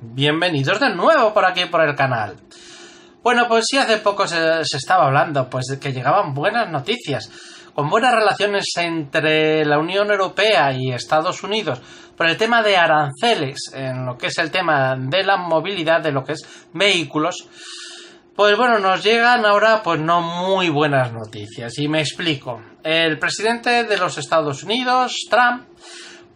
bienvenidos de nuevo por aquí por el canal. Bueno, pues sí, hace poco se, se estaba hablando, pues de que llegaban buenas noticias, con buenas relaciones entre la Unión Europea y Estados Unidos por el tema de aranceles, en lo que es el tema de la movilidad de lo que es vehículos. Pues bueno, nos llegan ahora pues no muy buenas noticias y me explico. El presidente de los Estados Unidos, Trump,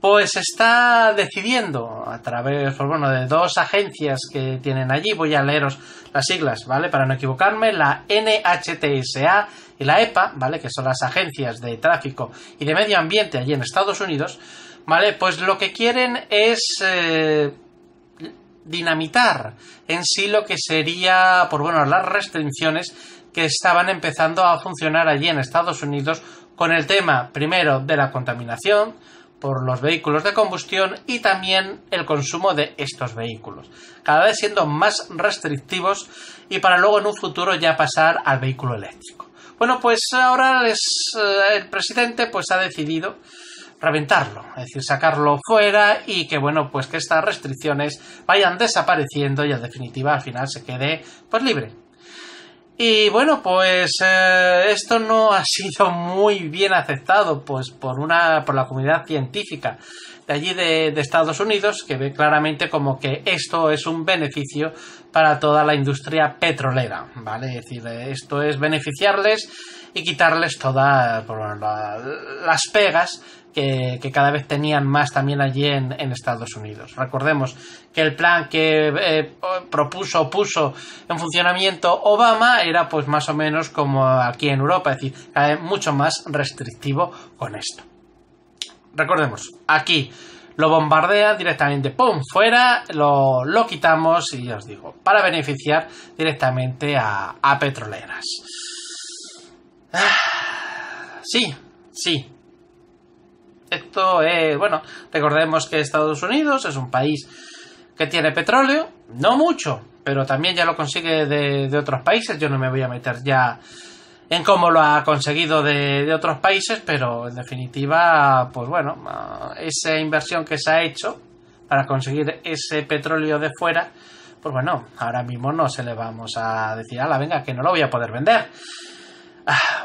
pues está decidiendo a través pues de dos agencias que tienen allí. Voy a leeros las siglas, ¿vale? Para no equivocarme, la NHTSA y la EPA, ¿vale? Que son las agencias de tráfico y de medio ambiente allí en Estados Unidos, ¿vale? Pues lo que quieren es eh, dinamitar en sí lo que sería, por pues bueno, las restricciones que estaban empezando a funcionar allí en Estados Unidos con el tema, primero, de la contaminación, por los vehículos de combustión y también el consumo de estos vehículos, cada vez siendo más restrictivos y para luego en un futuro ya pasar al vehículo eléctrico. Bueno, pues ahora eh, el presidente pues ha decidido reventarlo, es decir, sacarlo fuera y que bueno, pues que estas restricciones vayan desapareciendo y en definitiva al final se quede pues libre, y bueno, pues eh, esto no ha sido muy bien aceptado pues, por, una, por la comunidad científica de allí de, Estados Unidos, que ve claramente como que esto es un beneficio para toda la industria petrolera, ¿vale? Es decir, esto es beneficiarles y quitarles todas las pegas que, cada vez tenían más también allí en, Estados Unidos. Recordemos que el plan que eh, propuso o puso en funcionamiento Obama era pues más o menos como aquí en Europa, es decir, cada mucho más restrictivo con esto. Recordemos, aquí lo bombardea directamente, ¡pum! fuera, lo, quitamos y ya os digo, para beneficiar directamente a, petroleras. Ah, sí, sí, esto es, bueno, recordemos que Estados Unidos es un país que tiene petróleo, no mucho, pero también ya lo consigue de, otros países. Yo no me voy a meter ya en cómo lo ha conseguido de, de, otros países, pero en definitiva, pues bueno, esa inversión que se ha hecho para conseguir ese petróleo de fuera, pues bueno, ahora mismo no se le vamos a decir, ala, venga, que no lo voy a poder vender.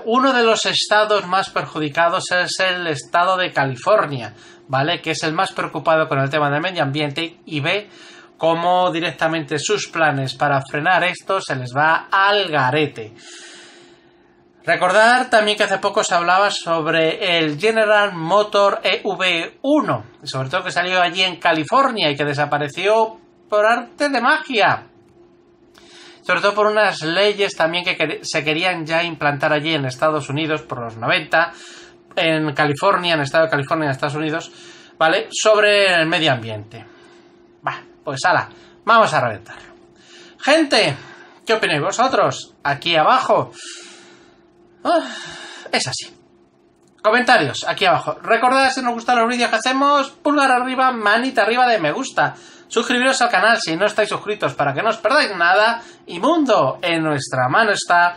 Uno de los estados más perjudicados es el estado de California, ¿vale? Que es el más preocupado con el tema del medio ambiente y ve cómo directamente sus planes para frenar esto se les va al garete. Recordar también que hace poco se hablaba sobre el General Motor EV1, sobre todo que salió allí en California y que desapareció por arte de magia sobre todo por unas leyes también que se querían ya implantar allí en Estados Unidos por los 90, en California, en el estado de California, en Estados Unidos, ¿vale? Sobre el medio ambiente. Va, pues ala, vamos a reventarlo. Gente, ¿qué opináis vosotros? Aquí abajo. Ah, es así. Comentarios, aquí abajo. Recordad, si nos gustan los vídeos que hacemos, pulgar arriba, manita arriba de me gusta. Suscribiros al canal si no estáis suscritos para que no os perdáis nada. Y mundo, en nuestra mano está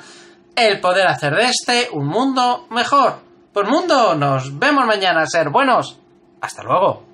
el poder hacer de este un mundo mejor. Pues mundo, nos vemos mañana, ser buenos. Hasta luego.